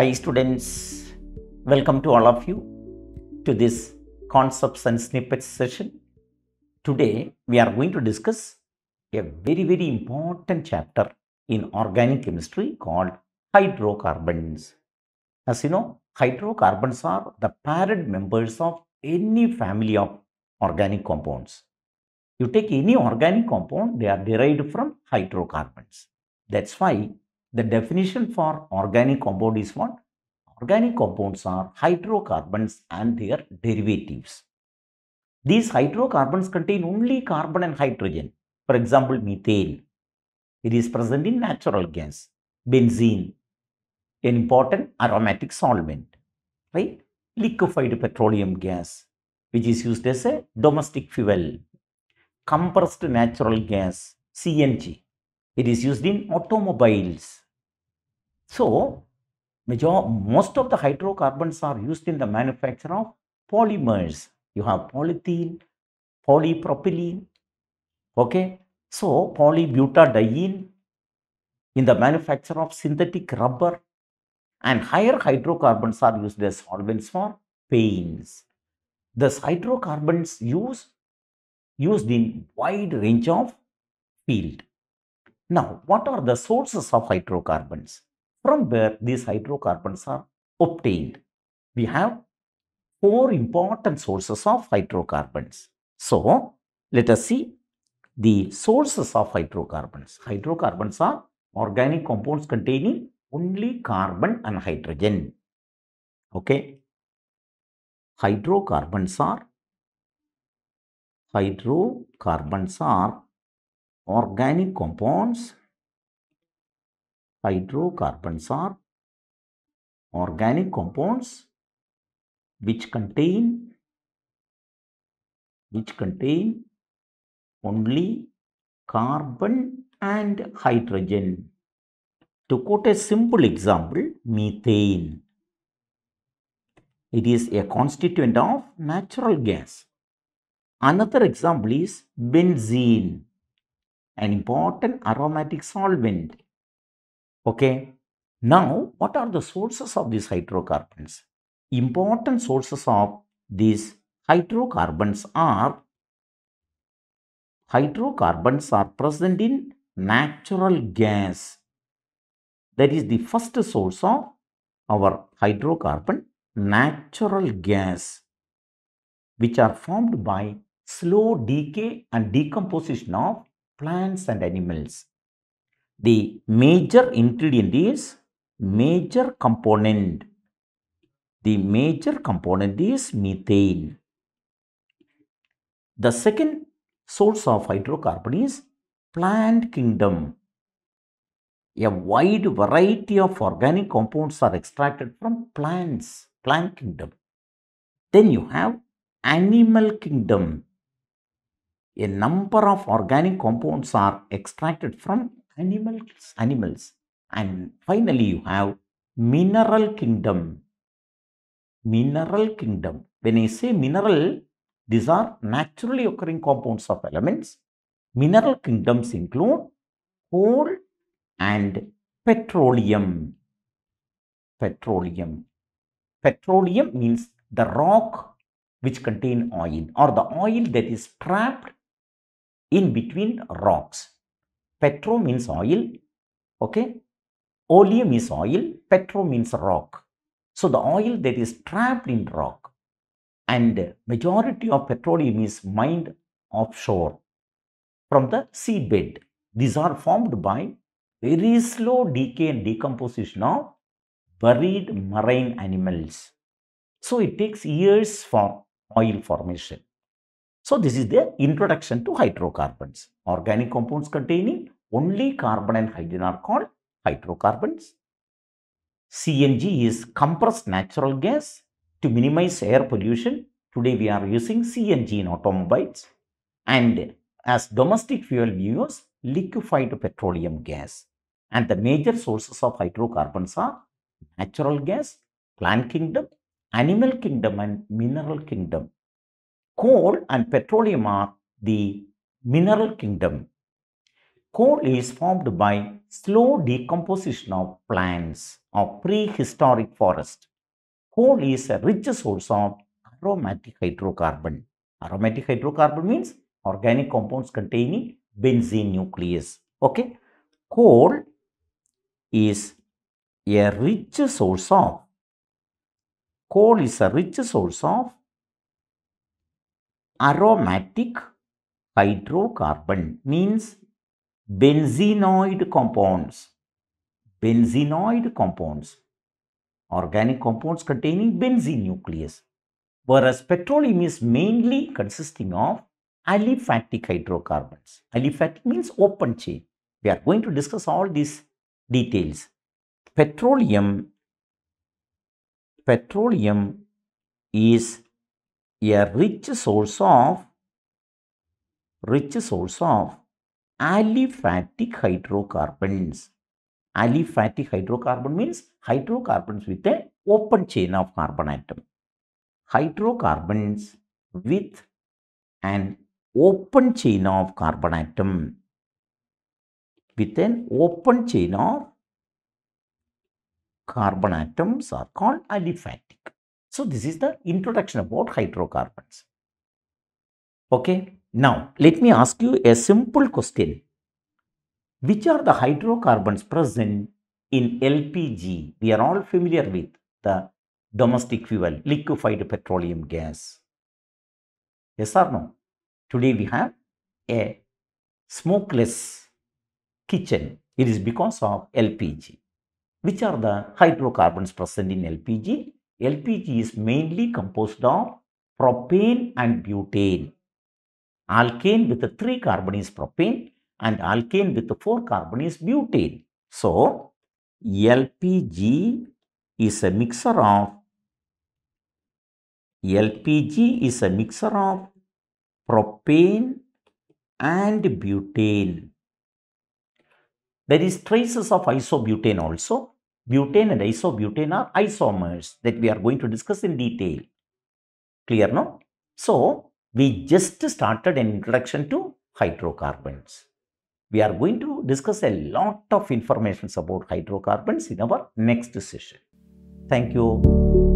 Hi, students. Welcome to all of you to this concepts and snippets session. Today, we are going to discuss a very, very important chapter in organic chemistry called hydrocarbons. As you know, hydrocarbons are the parent members of any family of organic compounds. You take any organic compound, they are derived from hydrocarbons. That's why the definition for organic compound is what? Organic compounds are hydrocarbons and their derivatives. These hydrocarbons contain only carbon and hydrogen. For example, methane. It is present in natural gas. Benzene, an important aromatic solvent, right? Liquefied petroleum gas, which is used as a domestic fuel. Compressed natural gas, CNG. It is used in automobiles. So, major, most of the hydrocarbons are used in the manufacture of polymers. You have polyethylene, polypropylene, okay. So, polybutadiene in the manufacture of synthetic rubber and higher hydrocarbons are used as solvents for paints. Thus, hydrocarbons use, used in wide range of field. Now, what are the sources of hydrocarbons? from where these hydrocarbons are obtained. We have four important sources of hydrocarbons. So, let us see the sources of hydrocarbons. Hydrocarbons are organic compounds containing only carbon and hydrogen. Okay. Hydrocarbons are hydrocarbons are organic compounds Hydrocarbons are organic compounds which contain which contain only carbon and hydrogen. To quote a simple example, methane. It is a constituent of natural gas. Another example is benzene, an important aromatic solvent. Okay. Now, what are the sources of these hydrocarbons? Important sources of these hydrocarbons are hydrocarbons are present in natural gas. That is the first source of our hydrocarbon, natural gas, which are formed by slow decay and decomposition of plants and animals the major ingredient is major component. The major component is methane. The second source of hydrocarbon is plant kingdom. A wide variety of organic compounds are extracted from plants, plant kingdom. Then you have animal kingdom. A number of organic compounds are extracted from animals, animals. And finally, you have mineral kingdom. Mineral kingdom. When I say mineral, these are naturally occurring compounds of elements. Mineral kingdoms include coal and petroleum. Petroleum. Petroleum means the rock which contain oil or the oil that is trapped in between rocks. Petro means oil, okay? Oleum is oil, petro means rock. So the oil that is trapped in rock and majority of petroleum is mined offshore from the seabed. These are formed by very slow decay and decomposition of buried marine animals. So it takes years for oil formation. So this is the introduction to hydrocarbons. Organic compounds containing only carbon and hydrogen are called hydrocarbons. CNG is compressed natural gas to minimize air pollution. Today we are using CNG in automobiles and as domestic fuel we use liquefied petroleum gas. And the major sources of hydrocarbons are natural gas, plant kingdom, animal kingdom and mineral kingdom. Coal and petroleum are the mineral kingdom. Coal is formed by slow decomposition of plants of prehistoric forest. Coal is a rich source of aromatic hydrocarbon. Aromatic hydrocarbon means organic compounds containing benzene nucleus. Okay. Coal is a rich source of coal is a rich source of aromatic hydrocarbon means benzenoid compounds. Benzenoid compounds, organic compounds containing benzene nucleus, whereas petroleum is mainly consisting of aliphatic hydrocarbons. Aliphatic means open chain. We are going to discuss all these details. Petroleum, petroleum is a rich source of rich source of aliphatic hydrocarbons. Aliphatic hydrocarbon means hydrocarbons with an open chain of carbon atom. Hydrocarbons with an open chain of carbon atom. With an open chain of carbon atoms are called aliphatic. So this is the introduction about hydrocarbons. Okay. Now, let me ask you a simple question. Which are the hydrocarbons present in LPG? We are all familiar with the domestic fuel, liquefied petroleum gas. Yes or no? Today we have a smokeless kitchen. It is because of LPG. Which are the hydrocarbons present in LPG? LPG is mainly composed of propane and butane. Alkane with the 3 carbon is propane and alkane with the 4 carbon is butane. So, LPG is a mixture of LPG is a mixture of propane and butane. There is traces of isobutane also Butane and isobutane are isomers that we are going to discuss in detail. Clear now? So, we just started an introduction to hydrocarbons. We are going to discuss a lot of information about hydrocarbons in our next session. Thank you.